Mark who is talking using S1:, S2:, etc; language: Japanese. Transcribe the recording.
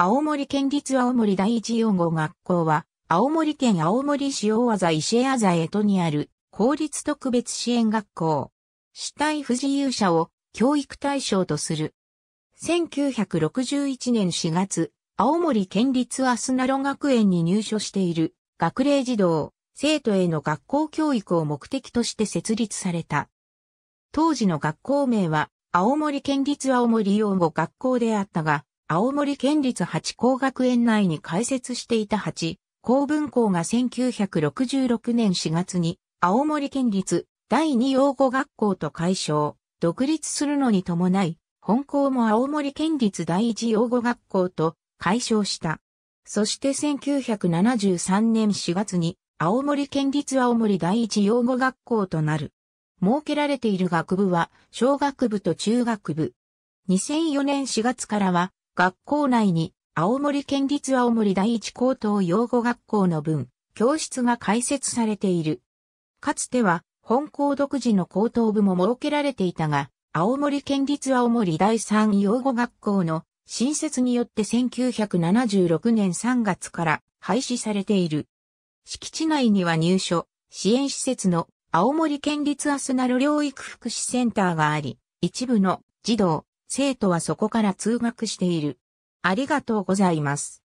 S1: 青森県立青森第一養護学校は、青森県青森市大和石谷座江戸にある公立特別支援学校。死体不自由者を教育対象とする。1961年4月、青森県立アスナロ学園に入所している学齢児童、生徒への学校教育を目的として設立された。当時の学校名は青森県立青森養護学校であったが、青森県立八高学園内に開設していた八高文校が1966年4月に青森県立第二養護学校と解消、独立するのに伴い、本校も青森県立第一養護学校と解消した。そして1973年4月に青森県立青森第一養護学校となる。設けられている学部は小学部と中学部。2004年4月からは学校内に青森県立青森第一高等養護学校の分、教室が開設されている。かつては本校独自の高等部も設けられていたが、青森県立青森第三養護学校の新設によって1976年3月から廃止されている。敷地内には入所、支援施設の青森県立アスナル療育福祉センターがあり、一部の児童、生徒はそこから通学している。ありがとうございます。